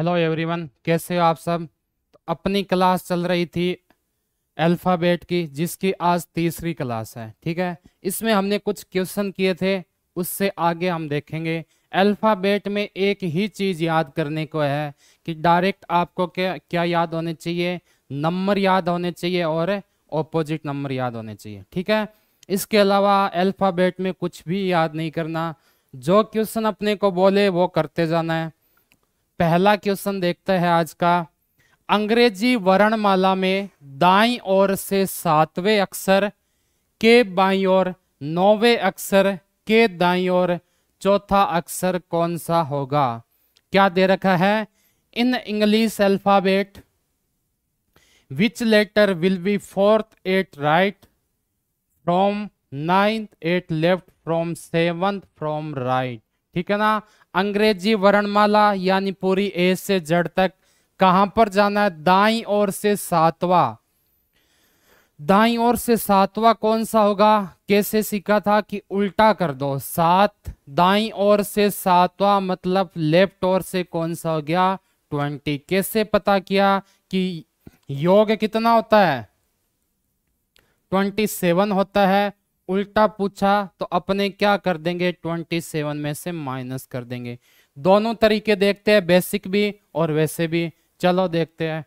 Hello everyone कैसे हो आप सब तो अपनी क्लास चल रही थी अल्फ़ाबेट की जिसकी आज तीसरी क्लास है ठीक है इसमें हमने कुछ क्वेश्चन किए थे उससे आगे हम देखेंगे अल्फ़ाबेट में एक ही चीज़ याद करने को है कि डायरेक्ट आपको क्या क्या याद होने चाहिए नंबर याद होने चाहिए और ऑपोजिट नंबर याद होने चाहिए ठीक है इसके अलावा अल्फ़ाबेट में कुछ भी याद नहीं करना जो क्वेश्चन अपने को बोले वो करते जाना है पहला क्वेश्चन देखते हैं आज का अंग्रेजी वर्णमाला में दाई ओर से सातवें अक्षर के बाई और नौवे अक्षर के दाई और चौथा अक्षर कौन सा होगा क्या दे रखा है in English alphabet which letter will be fourth at right from ninth at left from seventh from right ठीक है ना अंग्रेजी वर्णमाला यानी पूरी ए से जड़ तक कहां पर जाना है दाई और से सातवा दाई और से सातवा कौन सा होगा कैसे सीखा था कि उल्टा कर दो सात दाई और से सातवा मतलब लेफ्ट और से कौन सा हो गया ट्वेंटी कैसे पता किया कि योग कितना होता है ट्वेंटी सेवन होता है उल्टा पूछा तो अपने क्या कर देंगे ट्वेंटी सेवन में से माइनस कर देंगे दोनों तरीके देखते हैं बेसिक भी और वैसे भी चलो देखते हैं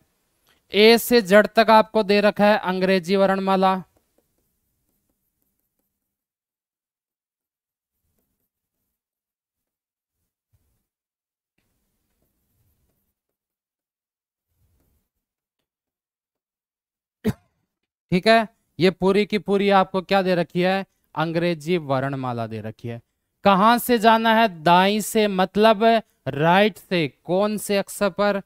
ए से जड़ तक आपको दे रखा है अंग्रेजी वर्णमाला ठीक है ये पूरी की पूरी आपको क्या दे रखी है अंग्रेजी वर्णमाला दे रखी है कहां से जाना है दाई से मतलब राइट से कौन से अक्षर पर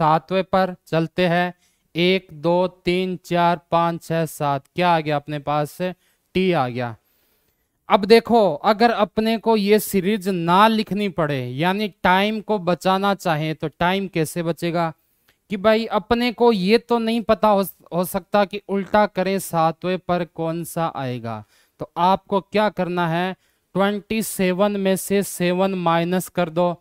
सातवें पर चलते हैं एक दो तीन चार पांच छह सात क्या आ गया अपने पास टी आ गया अब देखो अगर अपने को ये सीरीज ना लिखनी पड़े यानी टाइम को बचाना चाहे तो टाइम कैसे बचेगा कि भाई अपने को ये तो नहीं पता हो, हो सकता कि उल्टा करे सातवें पर कौन सा आएगा तो आपको क्या करना है ट्वेंटी सेवन में से सेवन माइनस कर दो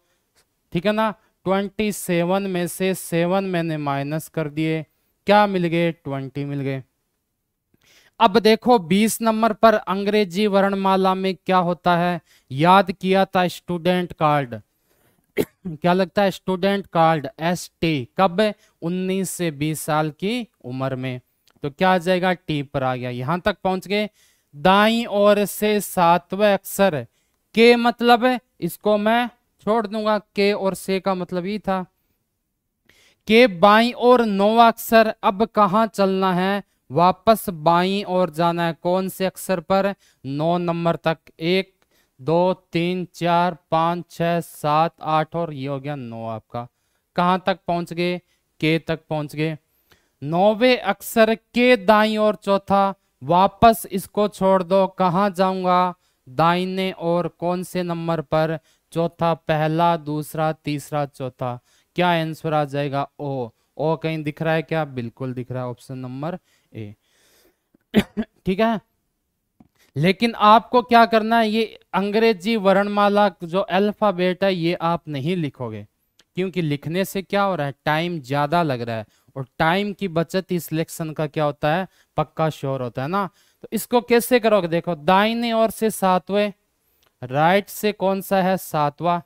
ठीक है ना ट्वेंटी सेवन में से सेवन मैंने माइनस कर दिए क्या मिल गए ट्वेंटी मिल गए अब देखो 20 नंबर पर अंग्रेजी वर्णमाला में क्या होता है याद किया था स्टूडेंट कार्ड क्या लगता है स्टूडेंट कार्ड एस टी कब उन्नीस से बीस साल की उम्र में तो क्या आ जाएगा टी पर आ गया यहां तक पहुंच गए दाई और से सातवें अक्षर के मतलब इसको मैं छोड़ दूंगा के और से का मतलब ये था के बाई और नौवा अक्षर अब कहा चलना है वापस बाई और जाना है कौन से अक्षर पर नौ नंबर तक एक दो तीन चार पाँच छः सात आठ और ये हो गया नौ आपका कहाँ तक पहुँच गए के तक पहुँच गए नौवे अक्षर के दाई और चौथा वापस इसको छोड़ दो कहाँ जाऊंगा दाइने और कौन से नंबर पर चौथा पहला दूसरा तीसरा चौथा क्या आंसर आ जाएगा ओ ओ कहीं दिख रहा है क्या बिल्कुल दिख रहा है ऑप्शन नंबर ए ठीक है लेकिन आपको क्या करना है ये अंग्रेजी वर्णमाला जो अल्फ़ाबेट है ये आप नहीं लिखोगे क्योंकि लिखने से क्या हो रहा है टाइम ज़्यादा लग रहा है और टाइम की बचत इस सिलेक्शन का क्या होता है पक्का शोर होता है ना तो इसको कैसे करोगे देखो दाइने और से सातवें राइट से कौन सा है सातवा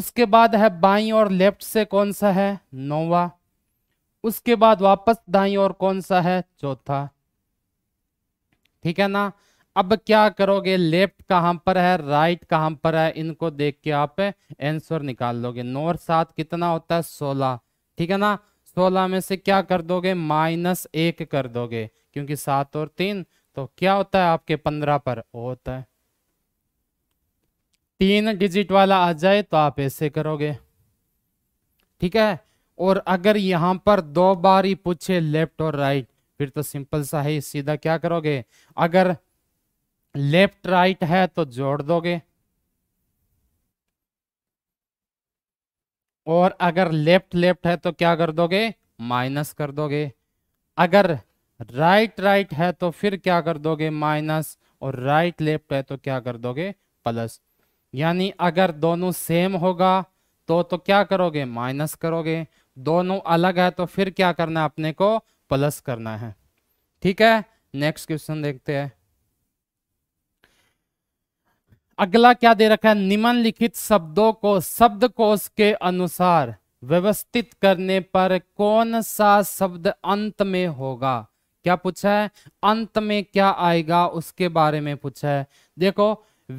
उसके बाद है बाई और लेफ्ट से कौन सा है नौवा उसके बाद वापस दाई और कौन सा है चौथा ठीक है ना अब क्या करोगे लेफ्ट कहां पर है राइट कहां पर है इनको देख के आप आंसर निकाल लोगे नौ सात कितना होता है सोलह ठीक है ना सोलह में से क्या कर दोगे माइनस एक कर दोगे क्योंकि सात और तीन तो क्या होता है आपके पंद्रह पर होता है तीन डिजिट वाला आ जाए तो आप ऐसे करोगे ठीक है और अगर यहां पर दो बार ही पूछे लेफ्ट और राइट फिर तो सिंपल सा है सीधा क्या करोगे अगर लेफ्ट राइट है तो जोड़ दोगे और अगर लेफ्ट लेफ्ट है तो क्या कर दोगे माइनस कर दोगे अगर राइट राइट है तो फिर क्या कर दोगे माइनस और राइट लेफ्ट है तो क्या कर दोगे प्लस यानी अगर दोनों सेम होगा तो तो क्या करोगे माइनस करोगे दोनों अलग है तो फिर क्या करना है अपने को प्लस करना है ठीक है नेक्स्ट क्वेश्चन देखते हैं अगला क्या दे रखा है निम्नलिखित शब्दों को शब्द कोश के अनुसार व्यवस्थित करने पर कौन सा शब्द अंत में होगा क्या पूछा है अंत में क्या आएगा उसके बारे में पूछा है देखो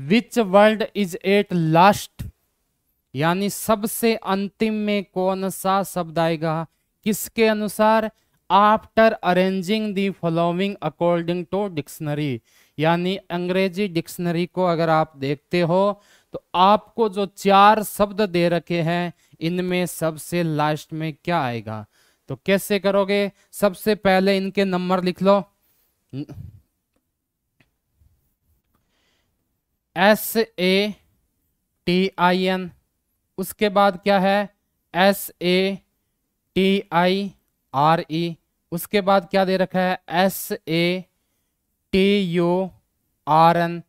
which world is at last यानी सबसे अंतिम में कौन सा शब्द आएगा किसके अनुसार after arranging the following according to dictionary यानी अंग्रेजी डिक्शनरी को अगर आप देखते हो तो आपको जो चार शब्द दे रखे हैं इनमें सबसे लास्ट में क्या आएगा तो कैसे करोगे सबसे पहले इनके नंबर लिख लो S A T I N उसके बाद क्या है S A T I R E e, उसके बाद क्या दे रखा है S A T U R N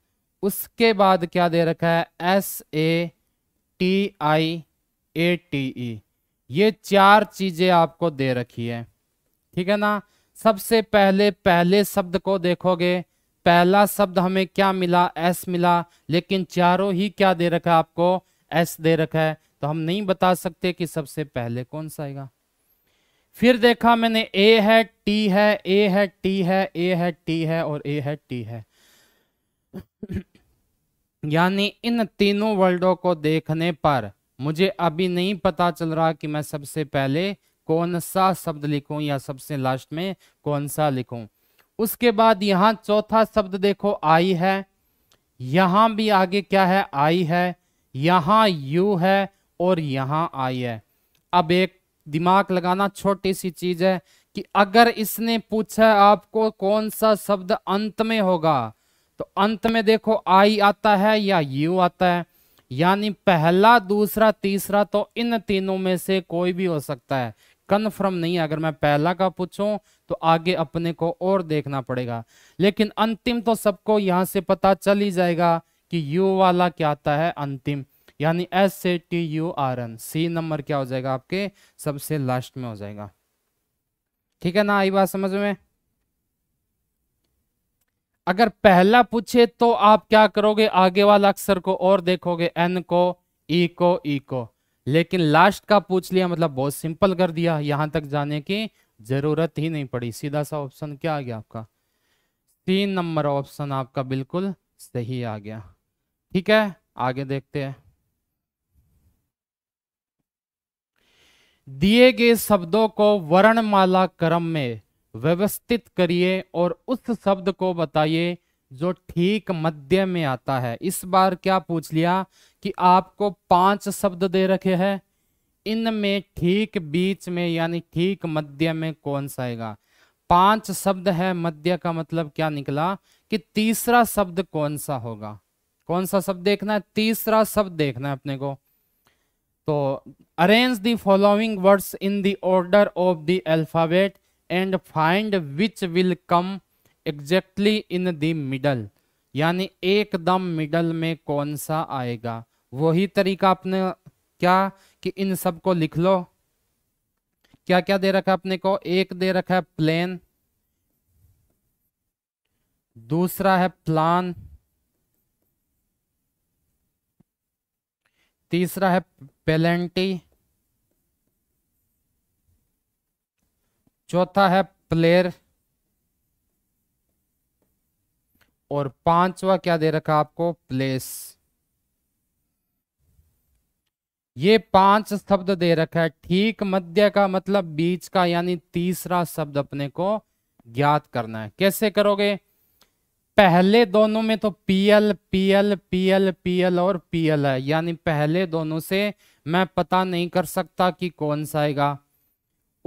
उसके बाद क्या दे रखा है S A T I A T E ये चार चीज़ें आपको दे रखी है ठीक है ना सबसे पहले पहले शब्द को देखोगे पहला शब्द हमें क्या मिला एस मिला लेकिन चारों ही क्या दे रखा है आपको एस दे रखा है तो हम नहीं बता सकते कि सबसे पहले कौन सा आएगा फिर देखा मैंने ए है टी है ए है टी है ए है टी है और ए है टी है यानी इन तीनों वर्ल्डों को देखने पर मुझे अभी नहीं पता चल रहा कि मैं सबसे पहले कौन सा शब्द लिखूं या सबसे लास्ट में कौन सा लिखूं उसके बाद यहां चौथा शब्द देखो आई है यहां भी आगे क्या है आई है यहां यू है और यहां आई है अब एक दिमाग लगाना छोटी सी चीज है कि अगर इसने पूछा आपको कौन सा शब्द अंत में होगा तो अंत में देखो आई आता है या यू आता है यानी पहला दूसरा तीसरा तो इन तीनों में से कोई भी हो सकता है कन्फर्म नहीं है अगर मैं पहला का पूछूं तो आगे अपने को और देखना पड़ेगा लेकिन अंतिम तो सबको यहां से पता चल ही जाएगा कि यू वाला क्या आता है अंतिम यानी एस से T U R N C number क्या हो जाएगा आपके सबसे लास्ट में हो जाएगा ठीक है ना आई बात समझ में अगर पहला पूछे तो आप क्या करोगे आगे वाला अक्षर को और देखोगे एन को ई e को ई e को लेकिन लास्ट का पूछ लिया मतलब बहुत सिंपल कर दिया यहां तक जाने की जरूरत ही नहीं पड़ी सीधा सा ऑप्शन क्या आ गया आपका तीन नंबर ऑप्शन आपका बिल्कुल सही आ गया ठीक है आगे देखते हैं दिए गए शब्दों को वर्णमाला क्रम में व्यवस्थित करिए और उस शब्द को बताइए जो ठीक मध्य में आता है इस बार क्या पूछ लिया कि आपको पांच शब्द दे रखे हैं इनमें ठीक बीच में यानी ठीक मध्य में कौन सा आएगा पांच शब्द है मध्य का मतलब क्या निकला कि तीसरा शब्द कौन सा होगा कौन सा शब्द देखना है तीसरा शब्द देखना है अपने को तो arrange the following words in the order of the alphabet and find which will come exactly in the middle यानी एकदम मिडल में कौन सा आएगा वही तरीका आपने क्या कि इन सब को लिख लो क्या क्या दे रखा है अपने को एक दे रखा है प्लेन दूसरा है प्लान तीसरा है पेलेंटी चौथा है प्लेयर और पांचवा क्या दे रखा आपको प्लेस ये पांच शब्द दे रखा है ठीक मध्य का मतलब बीच का यानी तीसरा शब्द अपने को ज्ञात करना है कैसे करोगे पहले दोनों में तो पीएल पीएल पीएल पीएल और पीएल है यानी पहले दोनों से मैं पता नहीं कर सकता कि कौन सा आएगा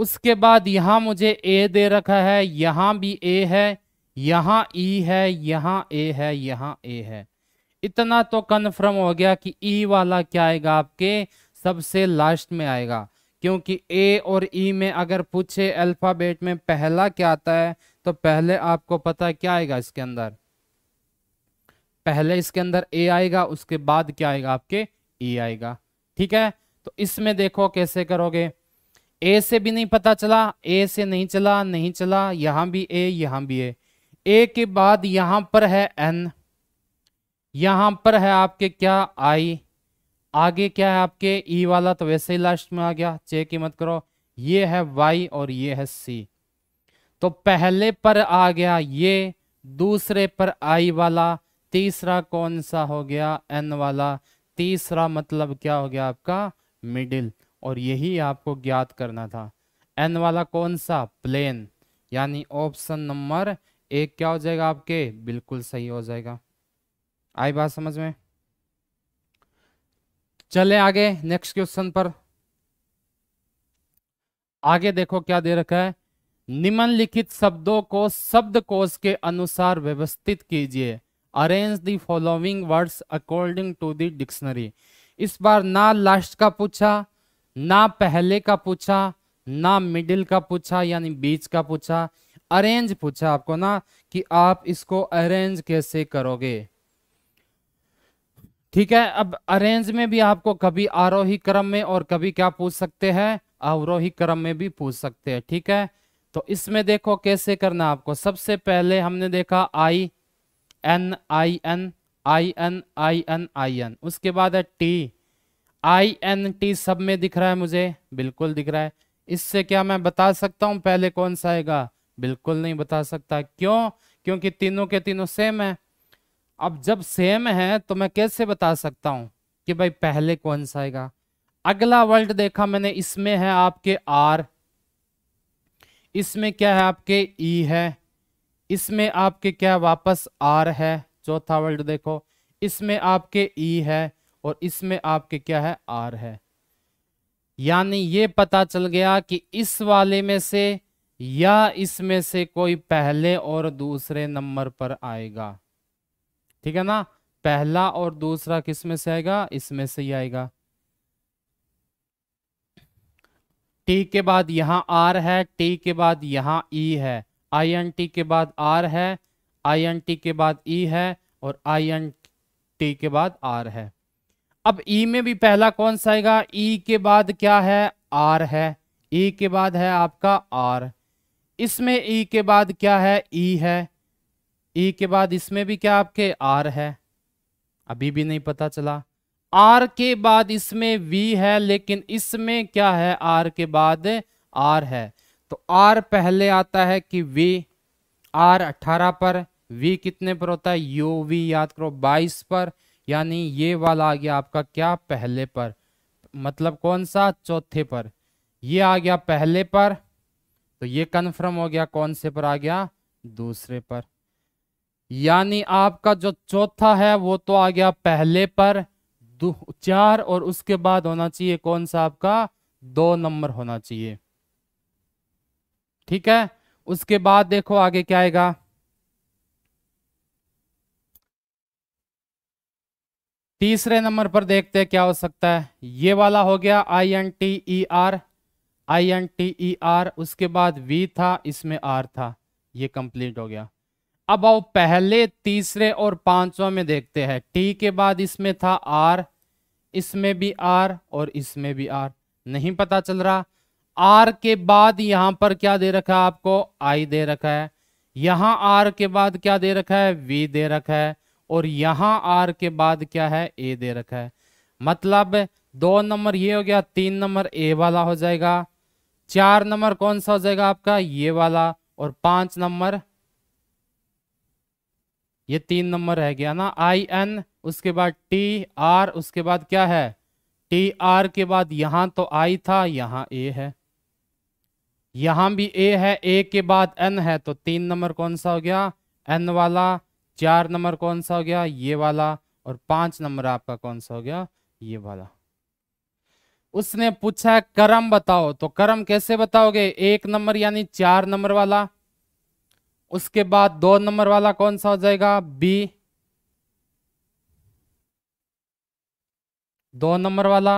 उसके बाद यहाँ मुझे ए दे रखा है यहाँ भी ए है यहाँ ई है यहाँ ए है यहाँ ए है इतना तो कन्फर्म हो गया कि ई वाला क्या आएगा आपके सबसे लास्ट में आएगा क्योंकि ए और ई में अगर पूछे अल्फ़ाबेट में पहला क्या आता है तो पहले आपको पता क्या आएगा इसके अंदर पहले इसके अंदर ए आएगा उसके बाद क्या आएगा आपके ई आएगा ठीक है तो इसमें देखो कैसे करोगे ए से भी नहीं पता चला ए से नहीं चला नहीं चला यहां भी ए यहां भी ए ए के बाद यहां पर है एन यहां पर है आपके क्या आई आगे क्या है आपके ई e वाला तो वैसे ही लास्ट में आ गया चेक ही मत करो ये है वाई और ये है सी तो पहले पर आ गया ये दूसरे पर आई वाला तीसरा कौन सा हो गया एन वाला तीसरा मतलब क्या हो गया आपका मिडिल और यही आपको ज्ञात करना था एन वाला कौन सा प्लेन यानी ऑप्शन नंबर एक क्या हो जाएगा आपके बिल्कुल सही हो जाएगा आई बात समझ में चले आगे नेक्स्ट क्वेश्चन पर आगे देखो क्या दे रखा है निम्नलिखित शब्दों को शब्दकोश के अनुसार व्यवस्थित कीजिए arrange the following words according to the dictionary इस बार ना लास्ट का पूछा ना पहले का पूछा ना मिडिल का पूछा यानी बीच का पूछा अरेंज पूछा आपको ना कि आप इसको अरेंज कैसे करोगे ठीक है अब अरेंज में भी आपको कभी आरोही क्रम में और कभी क्या पूछ सकते हैं अवरोही क्रम में भी पूछ सकते हैं ठीक है तो इसमें देखो कैसे करना आपको सबसे पहले हमने देखा I N I N I N I N I N उसके बाद है टी आई एन टी सब में दिख रहा है मुझे बिल्कुल दिख रहा है इससे क्या मैं बता सकता हूं पहले कौन सा आएगा बिल्कुल नहीं बता सकता क्यों क्योंकि तीनों के तीनों सेम है अब जब सेम है तो मैं कैसे बता सकता हूं कि भाई पहले कौन सा आएगा अगला वर्ड देखा मैंने इसमें है आपके आर इसमें क्या है आपके ई e है इसमें आपके क्या वापस आर है चौथा वर्ड देखो इसमें आपके ई e है और इसमें आपके क्या है आर है यानी ये पता चल गया कि इस वाले में से या इसमें से कोई पहले और दूसरे नंबर पर आएगा ठीक है ना पहला और दूसरा किस में से आएगा इसमें से ही आएगा टी के बाद यहां आर है टी के बाद यहां ई है आई एन टी के बाद आर है आई एन टी के बाद ई है और आई एन टी के बाद आर है अब ई e में भी पहला कौन सा आएगा ई e के बाद क्या है आर है ई e के बाद है आपका आर इसमें ई के बाद क्या है ई है ई के बाद इसमें भी क्या आपके आर है अभी भी नहीं पता चला आर के बाद इसमें वी है लेकिन इसमें क्या है आर के बाद आर है तो आर पहले आता है कि वी आर अठारह पर वी कितने पर होता है यू वी याद करो बाईस पर यानी ये वाला आ गया आपका क्या पहले पर मतलब कौन सा चौथे पर ये आ गया पहले पर तो ये कन्फर्म हो गया कौन से पर आ गया दूसरे पर यानी आपका जो चौथा है वो तो आ गया पहले पर चार और उसके बाद होना चाहिए कौन सा आपका दो नंबर होना चाहिए ठीक है उसके बाद देखो आगे क्या आएगा तीसरे नंबर पर देखते हैं क्या हो सकता है ये वाला हो गया I N T E R I N T E R उसके बाद वी था इसमें आर था ये कंप्लीट हो गया अब आओ पहले तीसरे और पांचवा में देखते हैं टी के बाद इसमें था आर इसमें भी आर और इसमें भी आर नहीं पता चल रहा आर के बाद यहां पर क्या दे रखा है आपको आई दे रखा है यहां आर के बाद क्या दे रखा है वी दे रखा है और यहाँ आर के बाद क्या है ए दे रखा है मतलब दो नंबर ये हो गया तीन नंबर ए वाला हो जाएगा चार नंबर कौन सा हो जाएगा आपका ये वाला और पांच नंबर ये तीन नंबर रह गया ना आई एन उसके बाद टी आर उसके बाद क्या है टी आर के बाद यहां तो आई था यहां ए है यहां भी ए है ए के बाद एन है तो तीन नंबर कौन सा हो गया एन वाला चार नंबर कौन सा हो गया ये वाला और पांच नंबर आपका कौन सा हो गया ये वाला उसने पूछा है कर्म बताओ तो कर्म कैसे बताओगे एक नंबर यानी चार नंबर वाला उसके बाद दो नंबर वाला कौन सा हो जाएगा बी दो नंबर वाला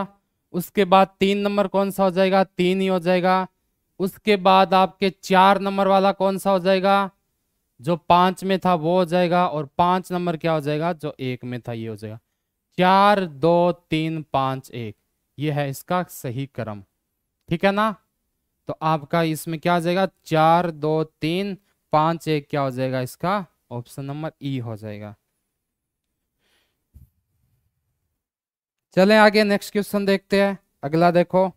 उसके बाद तीन नंबर कौन सा हो जाएगा तीन ही हो जाएगा उसके बाद आपके चार नंबर वाला कौन सा हो जाएगा जो पांच में था वो हो जाएगा और पांच नंबर क्या हो जाएगा जो एक में था ये हो जाएगा चार दो तीन पांच एक ये है इसका सही क्रम ठीक है ना तो आपका इसमें क्या हो जाएगा चार दो तीन पांच एक क्या हो जाएगा इसका ऑप्शन नंबर ई हो जाएगा चले आगे नेक्स्ट क्वेश्चन देखते हैं अगला देखो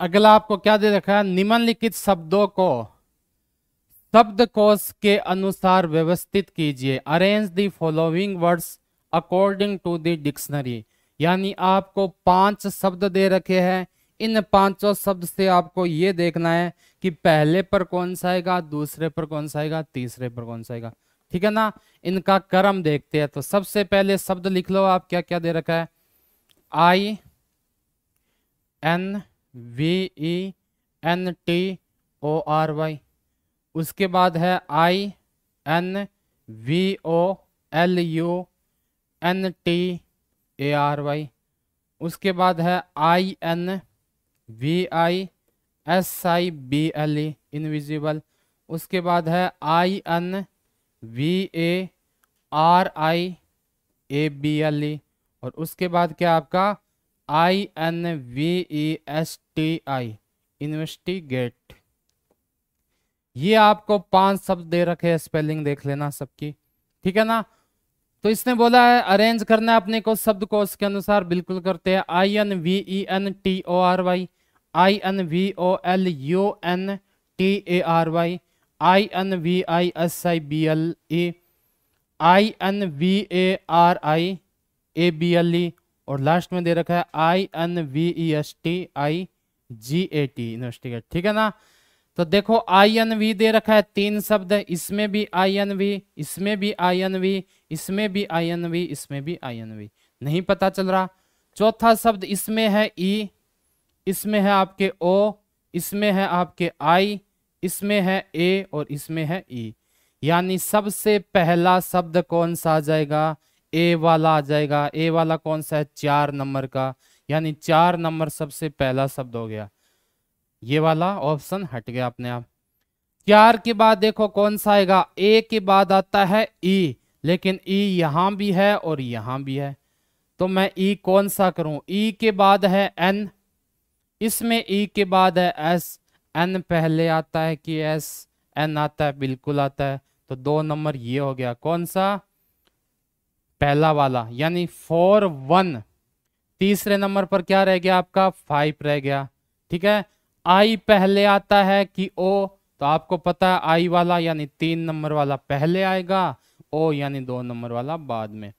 अगला आपको क्या दे रखा है निम्नलिखित शब्दों को शब्दकोश के अनुसार व्यवस्थित कीजिए arrange the following words according to the dictionary यानी आपको पांच शब्द दे रखे हैं इन पांचों शब्द से आपको ये देखना है कि पहले पर कौन सा आएगा दूसरे पर कौन सा आएगा तीसरे पर कौन सा आएगा ठीक है ना इनका क्रम देखते हैं तो सबसे पहले शब्द लिख लो आप क्या क्या दे रखा है I N V E N T O R Y उसके बाद है I N V O L U N T A R Y उसके बाद है I N V I S I B L E invisible उसके बाद है I N V A R I A B L E और उसके बाद क्या आपका I N V E S T I investigate ये आपको पांच शब्द दे रखे हैं स्पेलिंग देख लेना सबकी ठीक है ना तो इसने बोला है अरेंज करना है अपने को शब्द को उसके अनुसार बिल्कुल करते हैं I N V E N T O R Y I N V O L U N T A R Y I N V I S I B L E I N V A R I A B L E और last में दे रखा है I N V E S T I G A T investigate ठीक है ना तो देखो आई एन वी दे रखा है तीन शब्द इसमें भी आई एन वी इसमें भी आई एन वी इसमें भी आई एन वी इसमें भी आई एन वी नहीं पता चल रहा चौथा शब्द इसमें है ई e, इसमें है आपके ओ इसमें है आपके आई इसमें है ए और इसमें है ई e। यानी सबसे पहला शब्द कौन सा आ जाएगा ए वाला आ जाएगा ए वाला कौन सा है चार नंबर का यानी चार नंबर सबसे पहला शब्द हो गया ये वाला ऑप्शन हट गया अपने आप चार के बाद देखो कौन सा आएगा ए के बाद आता है ई लेकिन ई यहां भी है और यहां भी है तो मैं ई कौन सा करूं ई के बाद है एन इसमें ई के बाद है एस एन पहले आता है कि एस एन आता है बिल्कुल आता है तो दो नंबर ये हो गया कौन सा पहला वाला यानी फोर वन तीसरे नंबर पर क्या रह गया आपका फाइव रह गया ठीक है आई पहले आता है कि ओ तो आपको पता है आई वाला यानी तीन नंबर वाला पहले आएगा ओ यानी दो नंबर वाला बाद में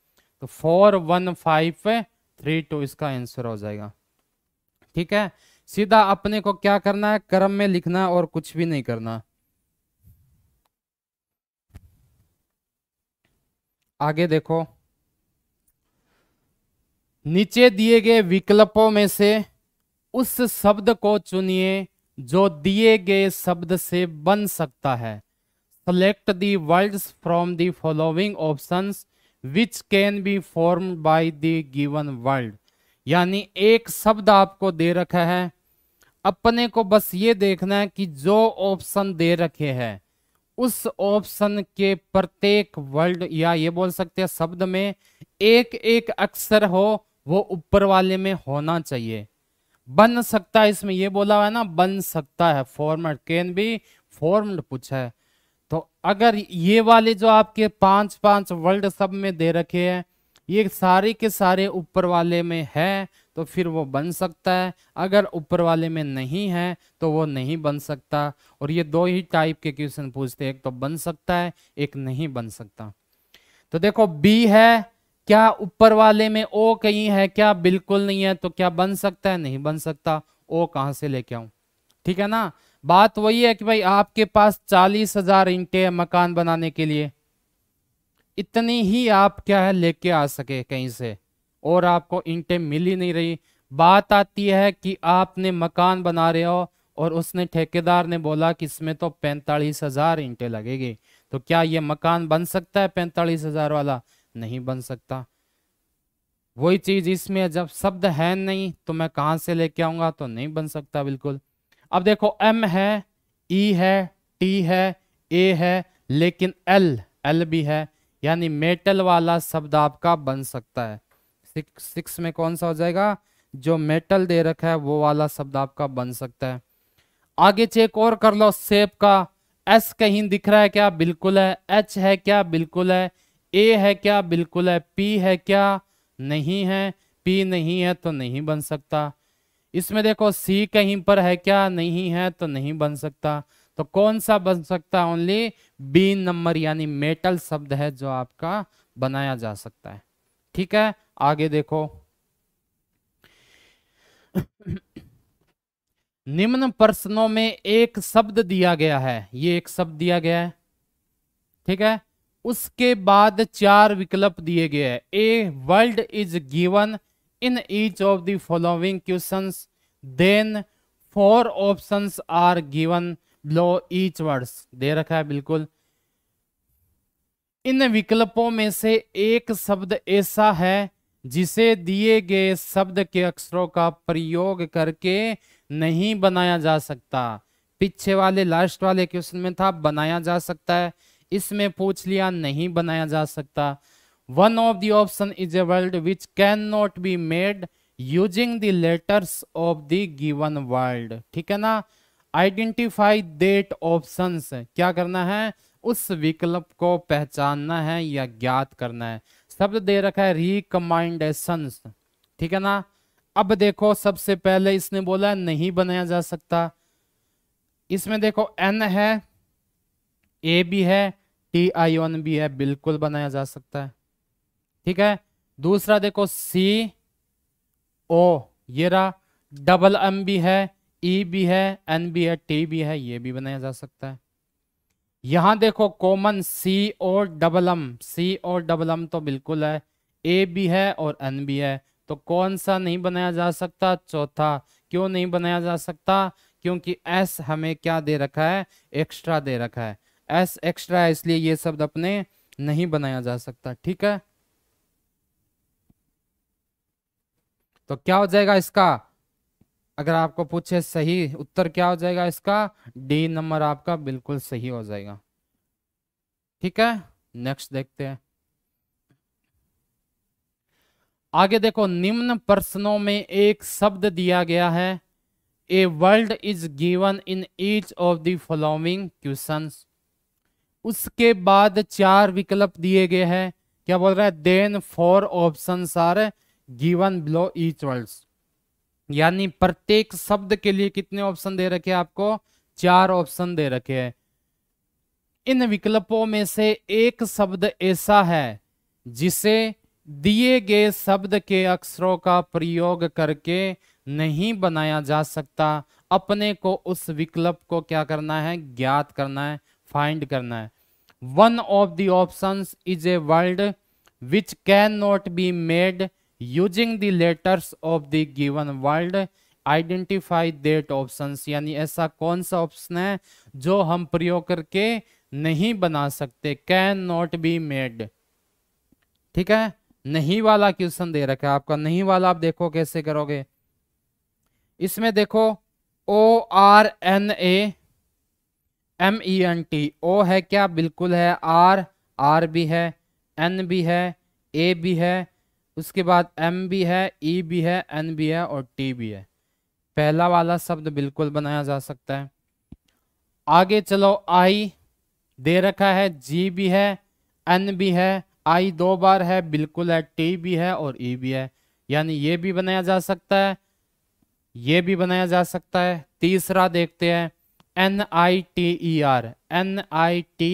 तो four one five three two इसका आंसर हो जाएगा ठीक है सीधा अपने को क्या करना है क्रम में लिखना और कुछ भी नहीं करना आगे देखो नीचे दिए गए विकल्पों में से उस शब्द को चुनिए जो दिए गए शब्द से बन सकता है select the words from the following options which can be form by the given word यानी एक शब्द आपको दे रखा है अपने को बस ये देखना है कि जो ऑप्शन दे रखे हैं उस ऑप्शन के प्रत्येक वर्ड या ये बोल सकते हैं शब्द में एक एक अक्षर हो वो ऊपर वाले में होना चाहिए बन सकता है इसमें ये बोला हुआ है ना बन सकता है फॉर्मेट कैन बी फॉर्मड पूछा है तो अगर ये वाले जो आपके पांच पांच वर्ल्ड सब में दे रखे हैं ये सारे के सारे ऊपर वाले में है तो फिर वो बन सकता है अगर ऊपर वाले में नहीं है तो वो नहीं बन सकता और ये दो ही टाइप के क्वेश्चन पूछते हैं एक तो बन सकता है एक नहीं बन सकता तो देखो बी है क्या ऊपर वाले में ओ कहीं है क्या बिल्कुल नहीं है तो क्या बन सकता है नहीं बन सकता ओ कहां से लेके आऊं ठीक है ना बात वही है कि भाई आपके पास चालीस हजार इंटे मकान बनाने के लिए इतनी ही आप क्या है लेके आ सके कहीं से और आपको इंटे मिल ही नहीं रही बात आती है कि आपने मकान बना रहे हो और उसने ठेकेदार ने बोला कि इसमें तो पैंतालीस हजार इंटे लगेगी तो क्या ये मकान बन सकता है पैंतालीस हजार वाला नहीं बन सकता वही चीज इसमें जब शब्द है नहीं तो मैं कहां से लेके आऊंगा तो नहीं बन सकता बिल्कुल अब देखो एम है ई e है टी है ए है लेकिन एल एल भी है यानी मेटल वाला शब्द आपका बन सकता है सिक्स सिक्स में कौन सा हो जाएगा जो मेटल दे रखा है वो वाला शब्द आपका बन सकता है आगे चेक और कर लो सेब का एस कहीं दिख रहा है क्या बिल्कुल है एच है क्या बिल्कुल है ए है क्या बिल्कुल है पी है क्या नहीं है पी नहीं है तो नहीं बन सकता इसमें देखो सी कहीं पर है क्या नहीं है तो नहीं बन सकता तो कौन सा बन सकता ओनली बी नंबर यानी मेटल शब्द है जो आपका बनाया जा सकता है ठीक है आगे देखो निम्न प्रश्नों में एक शब्द दिया गया है ये एक शब्द दिया गया है ठीक है उसके बाद चार विकल्प दिए गए हैं a world is given in each of the following question then four options are given below each words दे रखा है बिल्कुल इन विकल्पों में से एक शब्द ऐसा है जिसे दिए गए शब्द के अक्षरों का प्रयोग करके नहीं बनाया जा सकता पीछे वाले लास्ट वाले क्वेश्चन में था बनाया जा सकता है इसमें पूछ लिया नहीं बनाया जा सकता one of the option is a world which can not be made using the letters of the given world ठीक है ना आइडेंटिफाई डेट ऑप्शन क्या करना है उस विकल्प को पहचानना है या ज्ञात करना है शब्द दे रखा है रिकमाइंडेशन ठीक है ना अब देखो सबसे पहले इसने बोला नहीं बनाया जा सकता इसमें देखो एन है ए भी है टी आई वन बी है बिल्कुल बनाया जा सकता है ठीक है दूसरा देखो सी ओ ये रहा डबल एम भी है ई e भी है एन भी है टी भी है ये भी बनाया जा सकता है यहां देखो कॉमन सी और डबल एम सी और डबल एम तो बिल्कुल है ए भी है और एन भी है तो कौन सा नहीं बनाया जा सकता चौथा क्यों नहीं बनाया जा सकता क्योंकि एस हमें क्या दे रखा है एक्स्ट्रा दे रखा है एस एक्स्ट्रा इसलिए ये शब्द अपने नहीं बनाया जा सकता ठीक है तो क्या हो जाएगा इसका अगर आपको पूछे सही उत्तर क्या हो जाएगा इसका डी नंबर आपका बिल्कुल सही हो जाएगा ठीक है नेक्स्ट देखते हैं आगे देखो निम्न प्रश्नों में एक शब्द दिया गया है a world is given in each of the following questions उसके बाद चार विकल्प दिए गए हैं क्या बोल रहा है then four option are given below each words यानी प्रत्येक शब्द के लिए कितने ऑप्शन दे रखे हैं आपको चार ऑप्शन दे रखे हैं इन विकल्पों में से एक शब्द ऐसा है जिसे दिए गए शब्द के अक्षरों का प्रयोग करके नहीं बनाया जा सकता अपने को उस विकल्प को क्या करना है ज्ञात करना है फाइंड करना है of the option is a world which can not be made using the letters of the given world identify that option यानी ऐसा कौन सा ऑप्शन है जो हम प्रयोग करके नहीं बना सकते कैन नॉट बी मेड ठीक है नहीं वाला क्वेश्चन दे रखा है आपका नहीं वाला आप देखो कैसे करोगे इसमें देखो O R N A M E N T O है क्या बिल्कुल है आर आर भी है एन भी है ए भी है उसके बाद एम भी है ई e भी है एन भी है और टी भी है पहला वाला शब्द बिल्कुल बनाया जा सकता है आगे चलो आई दे रखा है जी भी है एन भी है आई दो बार है बिल्कुल है टी भी है और ई e भी है यानी ये भी बनाया जा सकता है ये भी बनाया जा सकता है तीसरा देखते हैं N I T E R N I T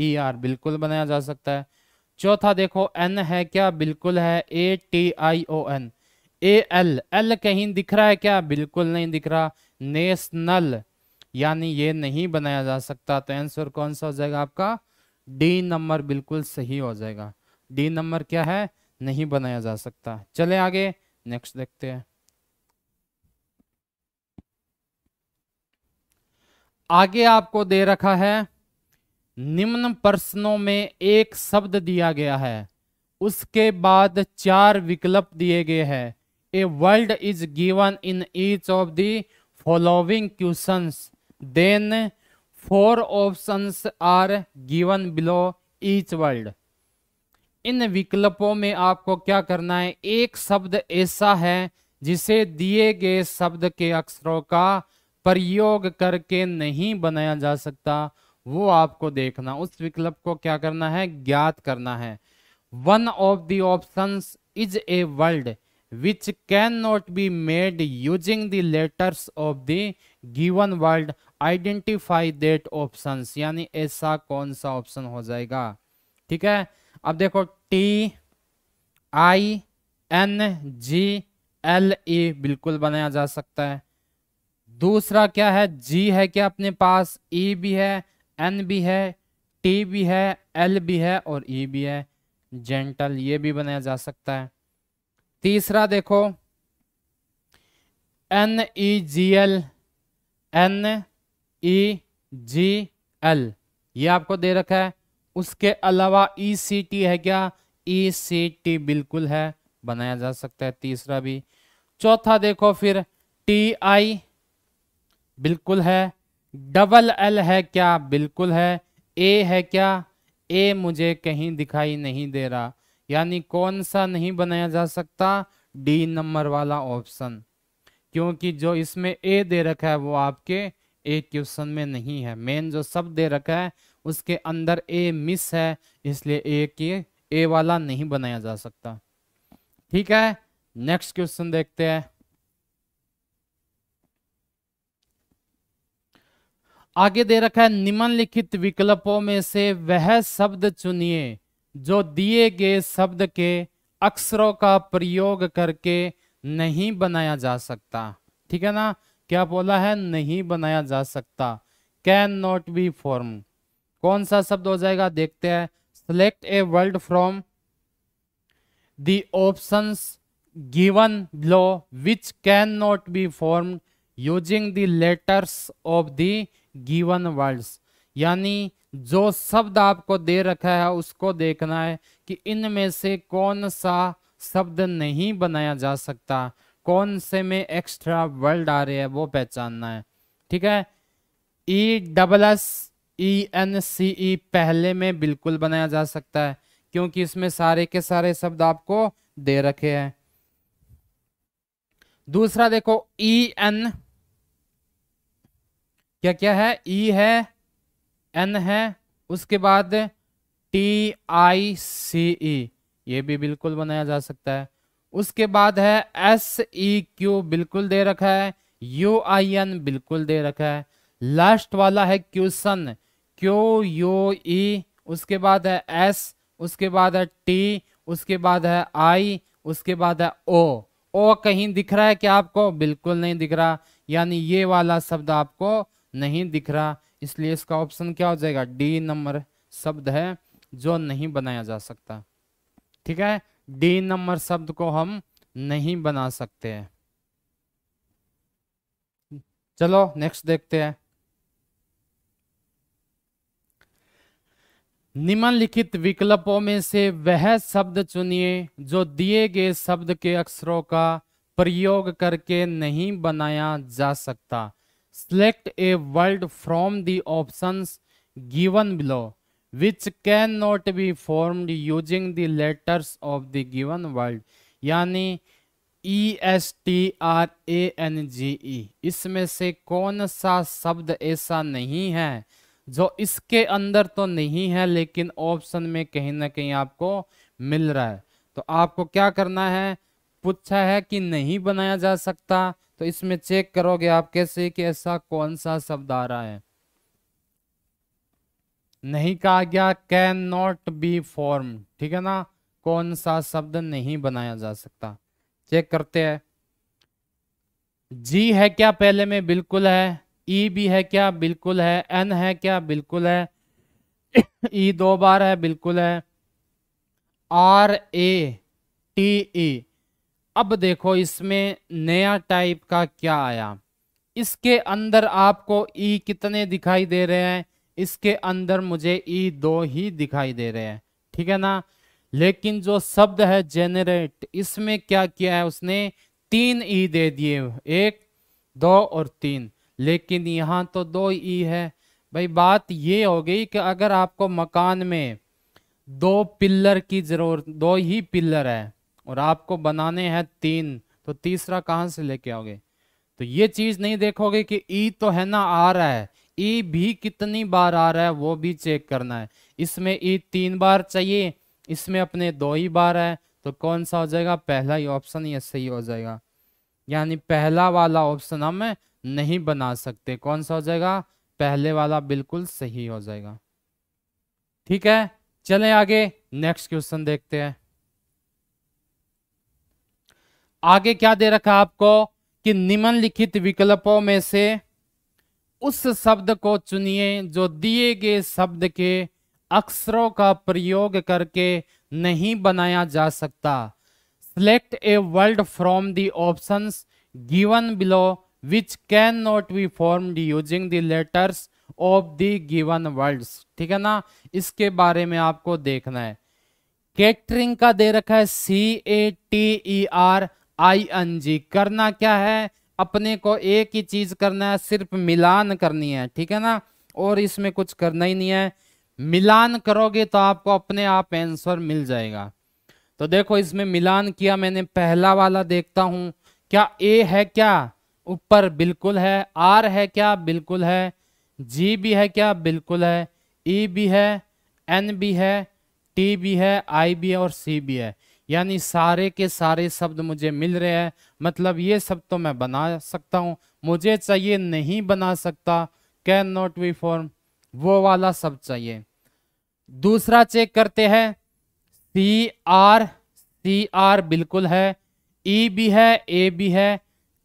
E R बिल्कुल बनाया जा सकता है चौथा देखो एन है क्या बिल्कुल है A T I O N A L L कहीं दिख रहा है क्या बिल्कुल नहीं दिख रहा नेशनल यानी ये नहीं बनाया जा सकता तो आंसर कौन सा हो जाएगा आपका डी नंबर बिल्कुल सही हो जाएगा डी नंबर क्या है नहीं बनाया जा सकता चले आगे नेक्स्ट देखते हैं आगे आपको दे रखा है निम्न प्रश्नों में एक शब्द दिया गया है उसके बाद चार विकल्प दिए गए हैं a world is given in each of the following questions then four options are given below each world इन विकल्पों में आपको क्या करना है एक शब्द ऐसा है जिसे दिए गए शब्द के अक्षरों का प्रयोग करके नहीं बनाया जा सकता वो आपको देखना उस विकल्प को क्या करना है ज्ञात करना है one of the option is a world which can not be made using the letters of the given world identify that option यानी ऐसा कौन सा ऑप्शन हो जाएगा ठीक है अब देखो T I N G L E बिल्कुल बनाया जा सकता है दूसरा क्या है जी है क्या अपने पास ई e भी है एन भी है टी भी है एल भी है और ई e भी है जेंटल ये भी बनाया जा सकता है तीसरा देखो N E G L N E G L ये आपको दे रखा है उसके अलावा ई सी टी है क्या ई सी टी बिल्कुल है बनाया जा सकता है तीसरा भी चौथा देखो फिर टी आई बिल्कुल है डबल एल है क्या बिल्कुल है ए है क्या ए मुझे कहीं दिखाई नहीं दे रहा यानी कौन सा नहीं बनाया जा सकता डी नंबर वाला ऑप्शन क्योंकि जो इसमें ए दे रखा है वो आपके ए क्वेश्चन में नहीं है मेन जो शब्द दे रखा है उसके अंदर ए मिस है इसलिए ए के ए वाला नहीं बनाया जा सकता ठीक है नेक्स्ट क्वेश्चन देखते हैं आगे दे रखा है निम्नलिखित विकल्पों में से वह शब्द चुनिए जो दिए गए शब्द के अक्षरों का प्रयोग करके नहीं बनाया जा सकता ठीक है ना क्या बोला है नहीं बनाया जा सकता कैन नॉट बी फॉर्म कौन सा शब्द हो जाएगा देखते हैं a a from from the given given which can not be form using the letters of the given words यानी जो शब्द आपको दे रखा है उसको देखना है कि इनमें से कौन सा शब्द नहीं बनाया जा सकता कौन से में एक्स्ट्रा वर्ड आ रहे हैं वो पहचानना है ठीक है E double S E N C E पहले में बिल्कुल बनाया जा सकता है क्योंकि इसमें सारे के सारे शब्द आपको दे रखे हैं दूसरा देखो ई e एन क्या क्या है ई e है एन है उसके बाद टी आई सी ई ये भी बिल्कुल बनाया जा सकता है उसके बाद है एस ई क्यू बिल्कुल दे रखा है यू आई एन बिल्कुल दे रखा है लास्ट वाला है क्यूसन क्यू यू ई उसके बाद है एस उसके बाद है टी उसके बाद है आई उसके बाद है ओ ओ कहीं दिख रहा है क्या आपको बिल्कुल नहीं दिख रहा यानी ये वाला शब्द आपको नहीं दिख रहा इसलिए इसका ऑप्शन क्या हो जाएगा डी नंबर शब्द है जो नहीं बनाया जा सकता ठीक है डी नंबर शब्द को हम नहीं बना सकते हैं चलो नेक्स्ट देखते हैं निम्नलिखित विकल्पों में से वह शब्द चुनिए जो दिए गए शब्द के अक्षरों का प्रयोग करके नहीं बनाया जा सकता select a word from the options given below which cannot be formed using the letters of the given word यानी E S T R A N G E इसमें से कौन सा शब्द ऐसा नहीं है जो इसके अंदर तो नहीं है लेकिन ऑप्शन में कहीं ना कहीं आपको मिल रहा है तो आपको क्या करना है पूछा है कि नहीं बनाया जा सकता तो इसमें चेक करोगे आप कैसे कि ऐसा कौन सा शब्द आ रहा है नहीं कहा गया कैन नॉट बी फॉर्म ठीक है ना कौन सा शब्द नहीं बनाया जा सकता चेक करते हैं जी है क्या पहले में बिल्कुल है ई भी है क्या बिल्कुल है एन है क्या बिल्कुल है ई दो बार है बिल्कुल है आर ए टी ई अब देखो इसमें नया टाइप का क्या आया इसके अंदर आपको ई e कितने दिखाई दे रहे हैं इसके अंदर मुझे ई e दो ही दिखाई दे रहे हैं ठीक है ना लेकिन जो शब्द है जेनरेट इसमें क्या किया है उसने तीन ई e दे दिए एक दो और तीन लेकिन यहाँ तो दो ई है भाई बात ये हो गई कि अगर आपको मकान में दो पिल्लर की ज़रूरत दो ही पिल्लर है और आपको बनाने हैं तीन तो तीसरा कहाँ से लेके आओगे तो ये चीज नहीं देखोगे कि ई तो है ना आ रहा है ई भी कितनी बार आ रहा है वो भी चेक करना है इसमें ई तीन बार चाहिए इसमें अपने दो ही बार है तो कौन सा हो जाएगा पहला ही ऑप्शन ये सही हो जाएगा यानी पहला वाला ऑप्शन हम नहीं बना सकते कौन सा हो जाएगा पहले वाला बिल्कुल सही हो जाएगा ठीक है चले आगे नेक्स्ट क्वेश्चन देखते हैं आगे क्या दे रखा आपको कि निम्नलिखित विकल्पों में से उस शब्द को चुनिए जो दिए गए शब्द के अक्षरों का प्रयोग करके नहीं बनाया जा सकता select a word from the options given below which can not be form using the letters of the given words ठीक है ना इसके बारे में आपको देखना है कैटरिंग का दे रखा है C A T E R I N G करना क्या है अपने को एक ही चीज करना है सिर्फ मिलान करनी है ठीक है ना और इसमें कुछ करना ही नहीं है मिलान करोगे तो आपको अपने आप आंसर मिल जाएगा तो देखो इसमें मिलान किया मैंने पहला वाला देखता हूं क्या ए है क्या ऊपर बिल्कुल है आर है क्या बिल्कुल है जी भी है क्या बिल्कुल है ई e भी है एन भी है टी भी है आई भी है और सी भी है यानी सारे के सारे शब्द मुझे मिल रहे हैं मतलब ये शब्द तो मैं बना सकता हूँ मुझे चाहिए नहीं बना सकता कैन नॉट बी फॉर्म वो वाला शब्द चाहिए दूसरा चेक करते हैं सी आर सी आर बिल्कुल है ई e भी है ए भी है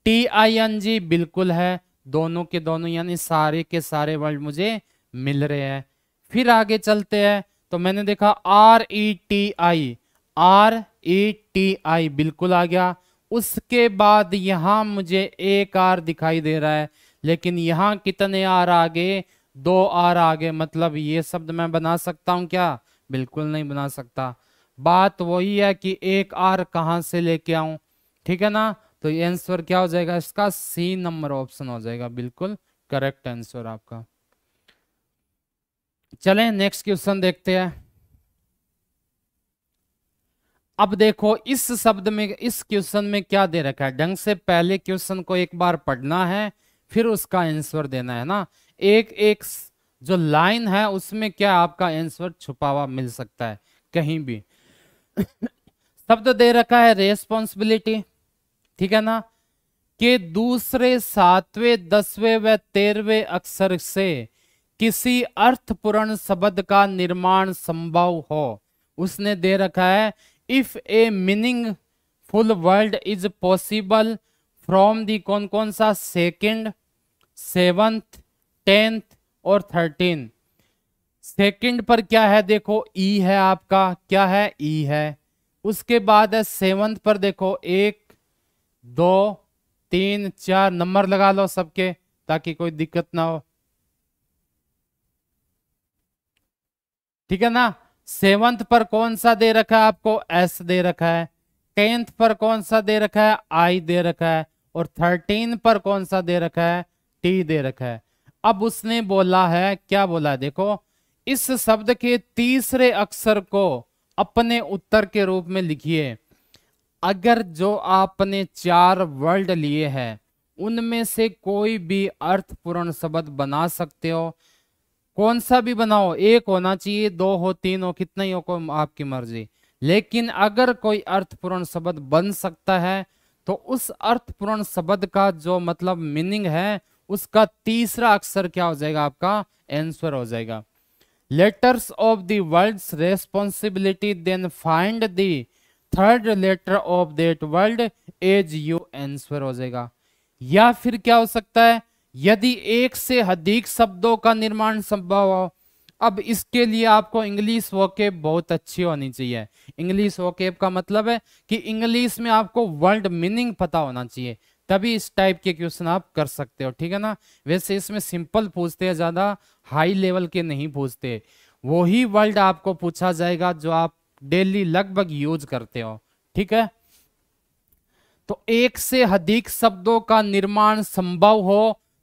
टी आई एन जी बिल्कुल है दोनों के दोनों यानी सारे के सारे वर्ड मुझे मिल रहे हैं फिर आगे चलते हैं तो मैंने देखा R E T I R E T I बिल्कुल आ गया उसके बाद यहाँ मुझे एक आर दिखाई दे रहा है लेकिन यहाँ कितने आर आगे दो आर आगे मतलब ये शब्द मैं बना सकता हूँ क्या बिल्कुल नहीं बना सकता बात वही है कि एक आर कहाँ से लेके आऊँ ठीक है ना तो ये आंसर क्या हो जाएगा इसका सी नंबर ऑप्शन हो जाएगा बिल्कुल करेक्ट आंसर आपका चलें नेक्स्ट क्वेश्चन देखते हैं अब देखो इस शब्द में इस क्वेश्चन में क्या दे रखा है ढंग से पहले क्वेश्चन को एक बार पढ़ना है फिर उसका आंसर देना है ना एक एक जो लाइन है उसमें क्या आपका आंसर छुपा हुआ मिल सकता है कहीं भी शब्द दे रखा है रेस्पॉन्सिबिलिटी ठीक है ना कि दूसरे सातवें दसवें व तेरहवें अक्षर से किसी अर्थपूर्ण शब्द का निर्माण संभव हो उसने दे रखा है if a full world is possible from the कौन कौन सा सेकेंड सेवंथ टेंथ और थर्टीन सेकेंड पर क्या है देखो ई e है आपका क्या है ई e है उसके बाद है सेवंथ पर देखो एक दो तीन चार नंबर लगा लो सबके ताकि कोई दिक्कत ना हो ठीक है ना सेवंथ पर कौन सा दे रखा है आपको एस दे रखा है टेंथ पर कौन सा दे रखा है आई दे रखा है और थर्टीन पर कौन सा दे रखा है टी दे रखा है अब उसने बोला है क्या बोला है देखो इस शब्द के तीसरे अक्षर को अपने उत्तर के रूप में लिखिए अगर जो आपने चार वर्ड लिए हैं उनमें से कोई भी अर्थपूर्ण शब्द बना सकते हो कौन सा भी बनाओ एक होना चाहिए दो हो तीन हो कितना ही हो को आपकी मर्जी लेकिन अगर कोई अर्थपूर्ण शब्द बन सकता है तो उस अर्थपूर्ण शब्द का जो मतलब मीनिंग है उसका तीसरा अक्षर क्या हो जाएगा आपका आंसर हो जाएगा letters of world responsibility then find the third letter of that world as you answer हो जाएगा या फिर क्या हो सकता है यदि एक से अधिक शब्दों का निर्माण संभव हो अब इसके लिए आपको इंग्लिश वोकेब बहुत अच्छी होनी चाहिए इंग्लिश वोकेब का मतलब है कि इंग्लिश में आपको वर्ल्ड मीनिंग पता होना चाहिए तभी इस टाइप के क्वेश्चन आप कर सकते हो ठीक है ना वैसे इसमें सिंपल पूछते हैं ज़्यादा हाई लेवल के नहीं पूछते वही वर्ल्ड आपको पूछा जाएगा जो आप डेली लगभग यूज करते हो ठीक है तो एक से अधिक शब्दों का निर्माण संभव हो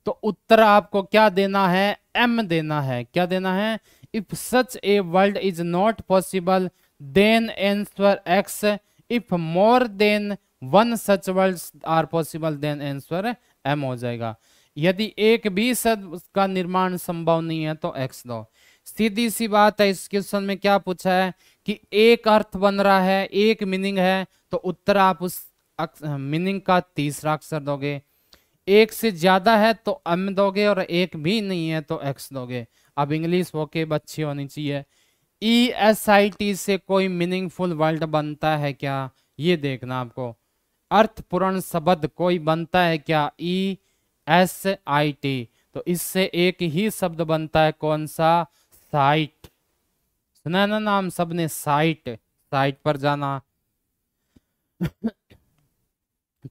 तो उत्तर आपको क्या देना है एम देना है क्या देना है if such a world is not possible then answer X if more than one such world are possible then answer M हो जाएगा यदि एक भी सद का निर्माण संभव नहीं है तो एक्स दो सीधी सी बात है इस क्वेश्चन में क्या पूछा है कि एक अर्थ बन रहा है एक मीनिंग है तो उत्तर आप उस मीनिंग का तीसरा अक्षर दोगे एक से ज़्यादा है तो एम दोगे और एक भी नहीं है तो एक्स दोगे अब इंग्लिश के अच्छी होनी चाहिए ई एस आई टी से कोई मीनिंगफुल वर्ड बनता है क्या ये देखना आपको अर्थपूर्ण शब्द कोई बनता है क्या ई एस आई टी तो इससे एक ही शब्द बनता है कौन सा साइट सुना ना नाम सबने साइट साइट पर जाना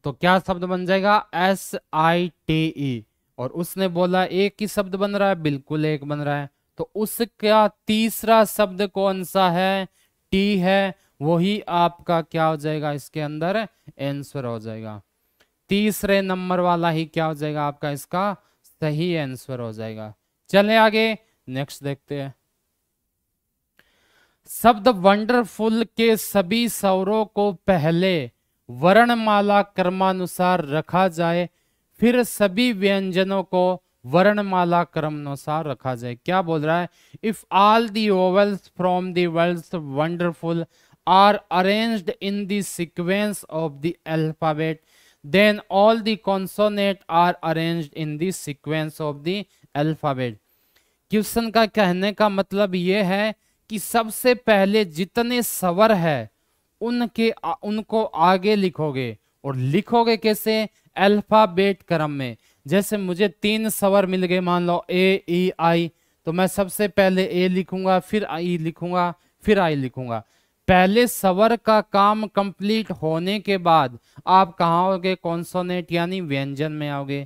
तो क्या शब्द बन जाएगा एस आई टी ई और उसने बोला एक ही शब्द बन रहा है बिल्कुल एक बन रहा है तो उसका तीसरा शब्द कौन सा है टी है वही आपका क्या हो जाएगा इसके अंदर आंसर हो जाएगा तीसरे नंबर वाला ही क्या हो जाएगा आपका इसका सही आंसर हो जाएगा चले आगे नेक्स्ट देखते हैं शब्द वंडरफुल के सभी सौरों को पहले वर्णमाला क्रमानुसार रखा जाए फिर सभी व्यंजनों को वर्णमाला क्रम अनुसार रखा जाए क्या बोल रहा है if all the vowels from the world wonderful are arranged in the sequence of the alphabet then all the consonant are arranged in the sequence of the alphabet question का कहने का मतलब ये है कि सबसे पहले जितने सवर है उनके उनको आगे लिखोगे और लिखोगे कैसे अल्फाबेट क्रम में जैसे मुझे तीन सवर मिल गए मान लो ए ई आई तो मैं सबसे पहले ए लिखूंगा फिर आई लिखूंगा फिर आई लिखूंगा पहले सवर का काम कंप्लीट होने के बाद आप कहाँ आओगे कॉन्सोनेट यानी व्यंजन में आओगे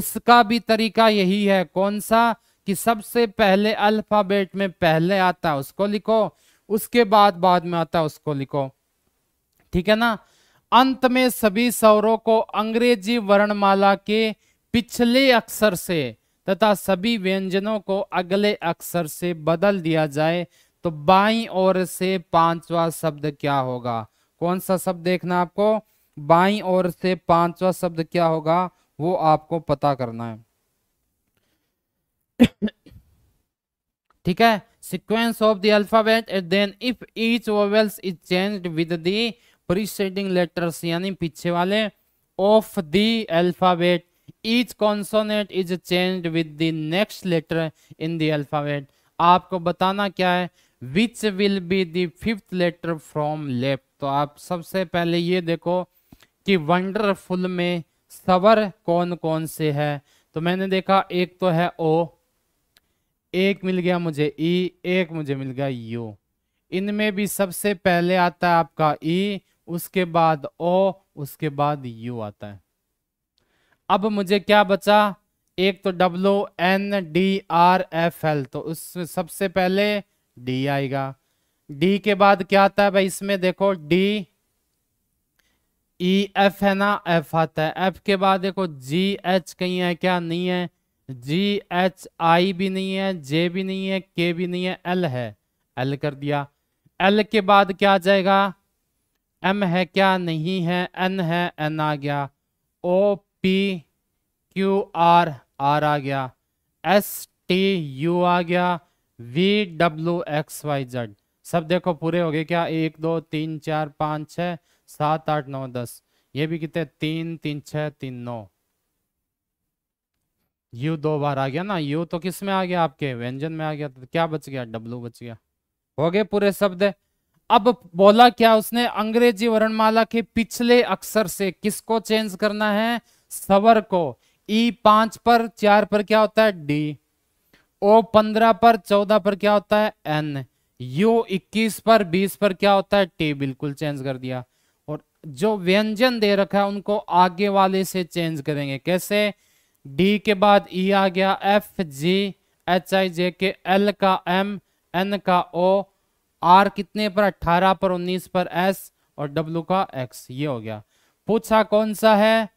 उसका भी तरीका यही है कौन सा कि सबसे पहले अल्फाबेट में पहले आता है उसको लिखो उसके बाद बाद में आता है उसको लिखो ठीक है ना अंत में सभी स्वरों को अंग्रेजी वर्णमाला के पिछले अक्षर से तथा सभी व्यंजनों को अगले अक्षर से बदल दिया जाए तो बाई और से पांचवा शब्द क्या होगा कौन सा शब्द देखना आपको बाई और से पांचवा शब्द क्या होगा वो आपको पता करना है ठीक है sequence of the alphabet and then if each vowels is changed with the preceding letters यानी पीछे वाले of the alphabet each consonant is change with the next letter in the alphabet आपको बताना क्या है which will be the fifth letter from left तो आप सबसे पहले ये देखो कि वंडरफुल में सवर कौन कौन से है तो मैंने देखा एक तो है ओ एक मिल गया मुझे ई e, एक मुझे मिल गया यू इनमें भी सबसे पहले आता है आपका ई e, उसके बाद ओ उसके बाद यू आता है अब मुझे क्या बचा एक तो W N D R F L तो उसमें सबसे पहले डी आएगा डी के बाद क्या आता है भाई इसमें देखो डी ई एफ है ना एफ आता है एफ के बाद देखो जी एच कहीं है क्या नहीं है जी एच आई भी नहीं है जे भी नहीं है के भी नहीं है एल है एल कर दिया एल के बाद क्या आ जाएगा एम है क्या नहीं है एन है एन आ गया O P Q R R आ गया एस टी यू आ गया V W X Y Z सब देखो पूरे हो गए क्या एक दो तीन चार पाँच छ सात आठ नौ दस ये भी कितने तीन तीन छ तीन नौ यू दो बार आ गया ना यू तो किस में आ गया आपके व्यंजन में आ गया तो क्या बच गया डब्लू बच गया हो गए पूरे शब्द अब बोला क्या उसने अंग्रेजी वर्णमाला के पिछले अक्षर से किसको चेंज करना है सवर को ई e पांच पर चार पर क्या होता है डी ओ पंद्रह पर चौदह पर क्या होता है एन यू इक्कीस पर बीस पर क्या होता है टी बिल्कुल चेंज कर दिया और जो व्यंजन दे रखा है उनको आगे वाले से चेंज करेंगे कैसे डी के बाद ई e आ गया एफ जी एच आई जे के एल का एम एन का ओ आर कितने पर 18 पर 19 पर एस और डब्ल्यू का एक्स ये हो गया पूछा कौन सा है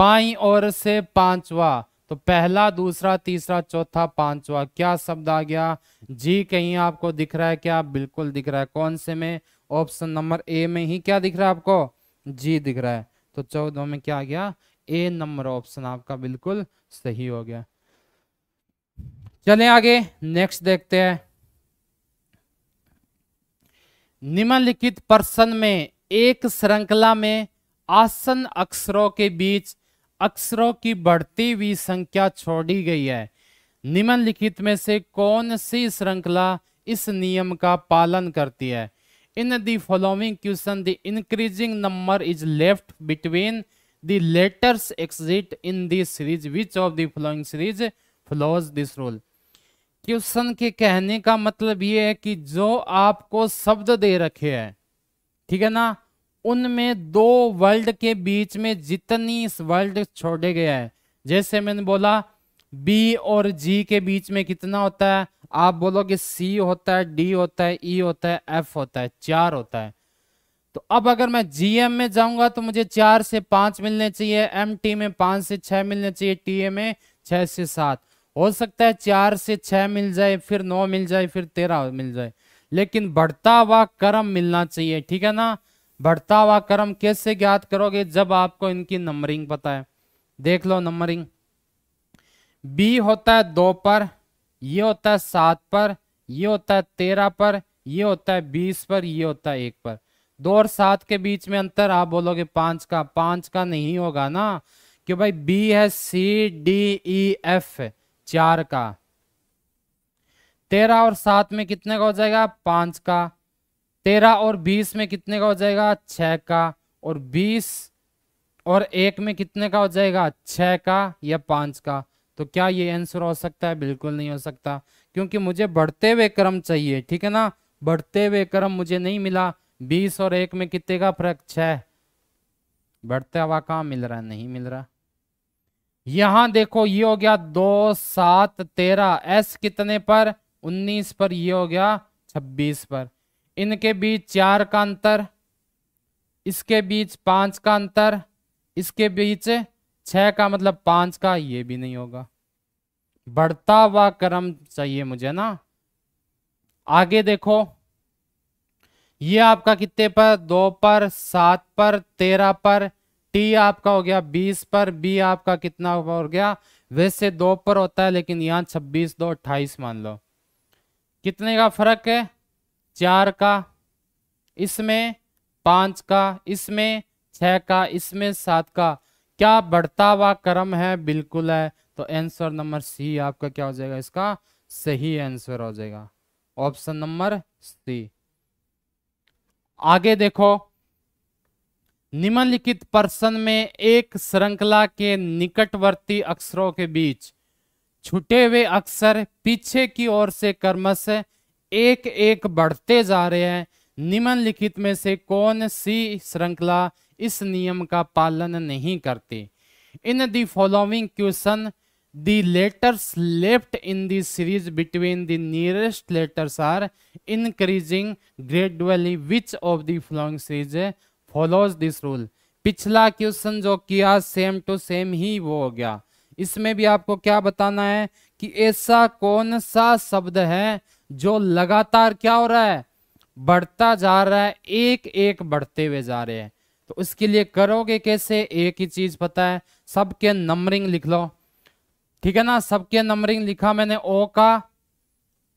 बाई और से पांचवा तो पहला दूसरा तीसरा चौथा पांचवा क्या शब्द आ गया जी कहीं आपको दिख रहा है क्या बिल्कुल दिख रहा है कौन से में ऑप्शन नंबर ए में ही क्या दिख रहा है आपको जी दिख रहा है तो चौदह में क्या आ गया ए नंबर ऑप्शन आपका बिल्कुल सही हो गया चलें आगे नेक्स्ट देखते हैं निम्नलिखित प्रश्न में एक श्रृंखला में आसन अक्षरों के बीच अक्षरों की बढ़ती हुई संख्या छोड़ी गई है निम्नलिखित में से कौन सी श्रृंखला इस नियम का पालन करती है in the following question the increasing number is left between the letters exist in this series which of the following series follows this rule question के कहने का मतलब ये है कि जो आपको शब्द दे रखे हैं ठीक है ना उनमें दो वर्ल्ड के बीच में जितनी वर्ल्ड छोड़े गए हैं जैसे मैंने बोला बी और जी के बीच में कितना होता है आप बोलोगे सी होता है डी होता है ई e होता है एफ होता है चार होता है तो अब अगर मैं जीएम में जाऊंगा तो मुझे चार से पांच मिलने चाहिए एम टी में पांच से छह मिलने चाहिए टी ए में छह से सात हो सकता है चार से छः मिल जाए फिर नौ मिल जाए फिर तेरह मिल जाए लेकिन बढ़ता हुआ क्रम मिलना चाहिए ठीक है ना बढ़ता हुआ क्रम कैसे ज्ञात करोगे जब आपको इनकी नंबरिंग पता है देख लो नंबरिंग बी होता है दो पर ये होता है सात पर ये होता है तेरह पर ये होता है बीस पर ये होता है एक पर दो और सात के बीच में अंतर आप बोलोगे पांच का पांच का नहीं होगा ना क्यों भाई बी है सी डी ई एफ है चार का तेरह और सात में कितने का हो जाएगा पांच का तेरह और बीस में कितने का हो जाएगा छः का और बीस और एक में कितने का हो जाएगा छः का या पांच का तो क्या ये आंसर हो सकता है बिल्कुल नहीं हो सकता क्योंकि मुझे बढ़ते हुए क्रम चाहिए ठीक है ना बढ़ते हुए क्रम मुझे नहीं मिला बीस और एक में कितने का फर्क छः बढ़ता हुआ कहाँ मिल रहा है नहीं मिल रहा यहां देखो ये हो गया दो सात तेरह एस कितने पर उन्नीस पर ये हो गया छब्बीस पर इनके बीच चार का अंतर इसके बीच पांच का अंतर इसके बीच छह का मतलब पांच का ये भी नहीं होगा बढ़ता हुआ क्रम चाहिए मुझे ना आगे देखो ये आपका कितने पर दो पर सात पर तेरह पर टी आपका हो गया बीस पर बी आपका कितना हो गया वैसे दो पर होता है लेकिन यहाँ छब्बीस दो अट्ठाईस मान लो कितने का फर्क है चार का इसमें पांच का इसमें छह का इसमें सात का क्या बढ़ता हुआ क्रम है बिल्कुल है तो आंसर नंबर सी आपका क्या हो जाएगा इसका सही आंसर हो जाएगा ऑप्शन नंबर सी आगे देखो निम्नलिखित पर्सन में एक श्रृंखला के निकटवर्ती अक्षरों के बीच छुटे हुए अक्षर पीछे की ओर से कर्मश एक एक बढ़ते जा रहे हैं निम्नलिखित में से कौन सी श्रृंखला इस नियम का पालन नहीं करती in the following question the letters left in the series between the nearest letters are increasing gradually which of the following series follows this rule पिछला क्वेश्चन जो किया सेम टू सेम ही वो हो गया इसमें भी आपको क्या बताना है कि ऐसा कौन सा शब्द है जो लगातार क्या हो रहा है बढ़ता जा रहा है एक एक बढ़ते हुए जा रहे हैं तो उसके लिए करोगे कैसे एक ही चीज पता है सबके नंबरिंग लिख लो ठीक है ना सबके नंबरिंग लिखा मैंने ओ का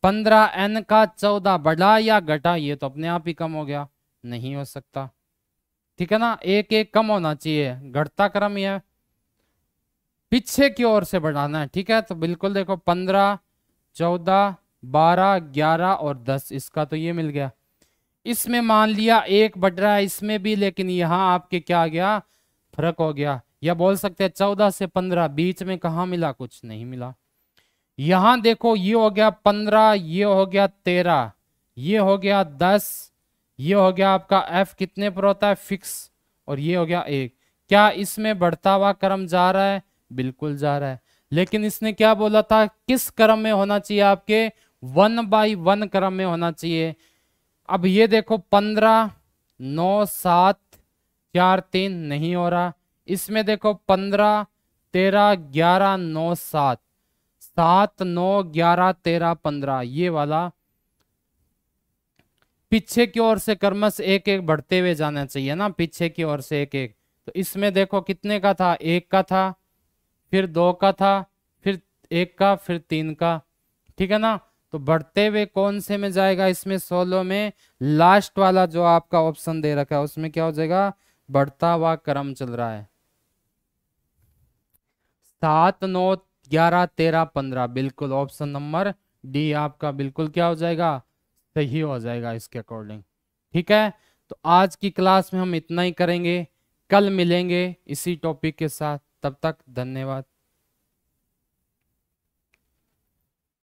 पंद्रह एन का चौदह बढ़ा या घटा ये तो अपने आप ही कम हो गया नहीं हो सकता ठीक है ना एक एक कम होना चाहिए घटता क्रम यह पीछे की ओर से बढ़ाना है ठीक है तो बिल्कुल देखो पंद्रह चौदह बारह ग्यारह और दस इसका तो ये मिल गया इसमें मान लिया एक बढ़ रहा है इसमें भी लेकिन यहाँ आपके क्या आ गया फर्क हो गया या बोल सकते हैं चौदह से पंद्रह बीच में कहा मिला कुछ नहीं मिला यहां देखो ये हो गया पंद्रह ये हो गया तेरह ये हो गया दस ये हो गया आपका एफ कितने पर होता है फिक्स और ये हो गया एक क्या इसमें बढ़ता हुआ क्रम जा रहा है बिल्कुल जा रहा है लेकिन इसने क्या बोला था किस क्रम में होना चाहिए आपके वन बाई वन क्रम में होना चाहिए अब ये देखो पंद्रह नौ सात चार तीन नहीं हो रहा इसमें देखो पंद्रह तेरह ग्यारह नौ सात सात नौ ग्यारह तेरह पंद्रह ये वाला पीछे की ओर से कर्मश एक एक बढ़ते हुए जाना चाहिए ना पीछे की ओर से एक एक तो इसमें देखो कितने का था एक का था फिर दो का था फिर एक का फिर तीन का ठीक है ना तो बढ़ते हुए कौन से में जाएगा इसमें सोलो में लास्ट वाला जो आपका ऑप्शन दे रखा है उसमें क्या हो जाएगा बढ़ता हुआ क्रम चल रहा है सात नौ ग्यारह तेरह पंद्रह बिल्कुल ऑप्शन नंबर डी आपका बिल्कुल क्या हो जाएगा सही तो हो जाएगा इसके अकॉर्डिंग ठीक है तो आज की क्लास में हम इतना ही करेंगे कल मिलेंगे इसी टॉपिक के साथ तब तक धन्यवाद